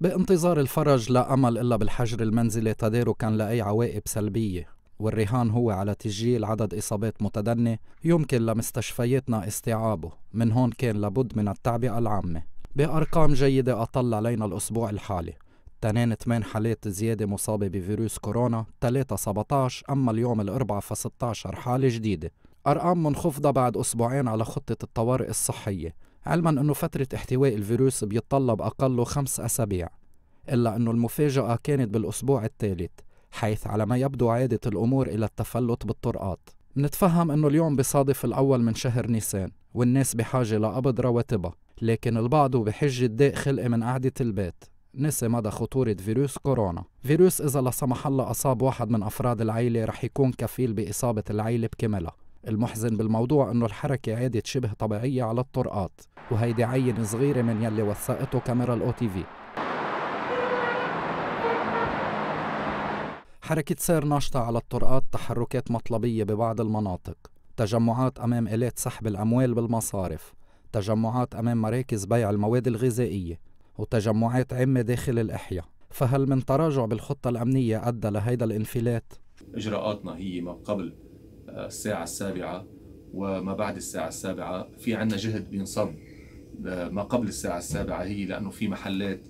بانتظار الفرج لا أمل إلا بالحجر المنزلي تداركا لأي عواقب سلبية والرهان هو على تسجيل عدد إصابات متدني يمكن لمستشفياتنا استيعابه من هون كان لابد من التعبئة العامة بأرقام جيدة أطل علينا الأسبوع الحالي تنين 8 حالات زيادة مصابة بفيروس كورونا 3 17 أما اليوم الأربعة ف 16 حالة جديدة أرقام منخفضة بعد أسبوعين على خطة الطوارئ الصحية علما أنه فترة احتواء الفيروس بيتطلب أقله خمس أسابيع إلا أنه المفاجأة كانت بالأسبوع الثالث حيث على ما يبدو عادت الأمور إلى التفلت بالطرقات نتفهم أنه اليوم بصادف الأول من شهر نيسان والناس بحاجة لقبض رواتبها لكن البعض بحجة داء خلقي من قعدة البيت نسي مدى خطورة فيروس كورونا فيروس إذا لا سمح الله أصاب واحد من أفراد العيلة رح يكون كفيل بإصابة العيلة بكاملها المحزن بالموضوع أنه الحركة عادت شبه طبيعية على الطرقات وهيدي عين صغيرة من يلي وثقته كاميرا الأو تي في حركة سير ناشطة على الطرقات تحركات مطلبية ببعض المناطق تجمعات أمام آلات سحب الأموال بالمصارف تجمعات أمام مراكز بيع المواد الغذائية وتجمعات عامة داخل الإحياء فهل من تراجع بالخطة الأمنية أدى لهيدا الانفلات؟ إجراءاتنا هي ما قبل الساعة السابعة وما بعد الساعة السابعة في عنا جهد بينصب آه، ما قبل الساعة السابعة هي لأنه في محلات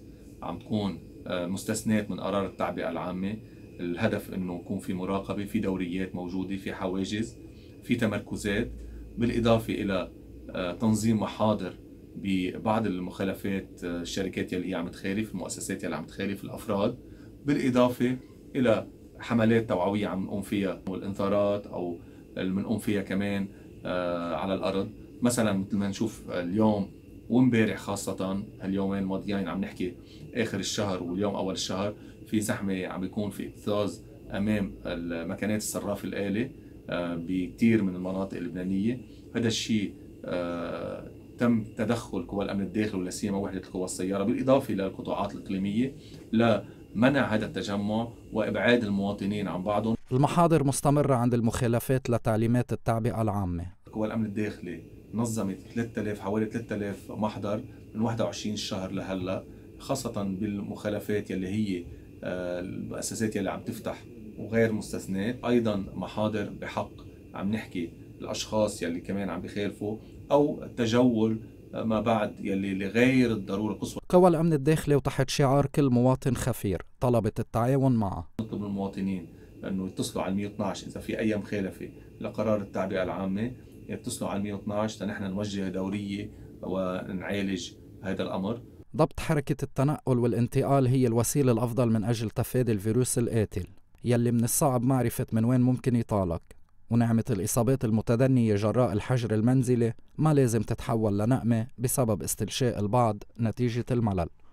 عم تكون آه، مستثنات من قرار التعبئة العامة الهدف أنه يكون في مراقبة في دوريات موجودة في حواجز في تمركزات بالإضافة إلى آه، تنظيم محاضر ببعض المخالفات الشركات يلي هي عم تخالف المؤسسات يلي عم تخالف الأفراد بالإضافة إلى حملات توعوية عم نقوم فيها والإنذارات أو اللي بنقوم فيها كمان آه، على الارض مثلا مثل ما نشوف اليوم وامبارح خاصة هاليومين الماضيين عم نحكي اخر الشهر واليوم اول الشهر في زحمة عم بيكون في اكتظاظ امام مكانات الصراف الآلي آه، بكثير من المناطق اللبنانية هذا الشيء آه، تم تدخل قوى الامن الداخلي ولا سيما وحدة القوى السيارة بالاضافة للقطاعات الاقليمية لا منع هذا التجمع وابعاد المواطنين عن بعضهم المحاضر مستمره عند المخالفات لتعليمات التعبئه العامه قوى الامن الداخلي نظمت 3000 حوالي 3000 محضر من 21 الشهر لهلا خاصه بالمخالفات يلي هي آه، المؤسسات يلي عم تفتح وغير مستثناه ايضا محاضر بحق عم نحكي الاشخاص يلي كمان عم بخالفوا او التجول ما بعد يلي لغير الضروره القصوى قوى الامن الداخلي وتحت شعار كل مواطن خفير طلبت التعاون معه نطلب من المواطنين انه يتصلوا على 112 اذا في اي مخالفه لقرار التعبئه العامه يتصلوا على 112 لنحن نوجه دوريه ونعالج هذا الامر ضبط حركة التنقل والانتقال هي الوسيلة الأفضل من أجل تفادي الفيروس القاتل يلي من الصعب معرفة من وين ممكن يطالك ونعمة الإصابات المتدنية جراء الحجر المنزلي ما لازم تتحول لنقمة بسبب استنشاق البعض نتيجة الملل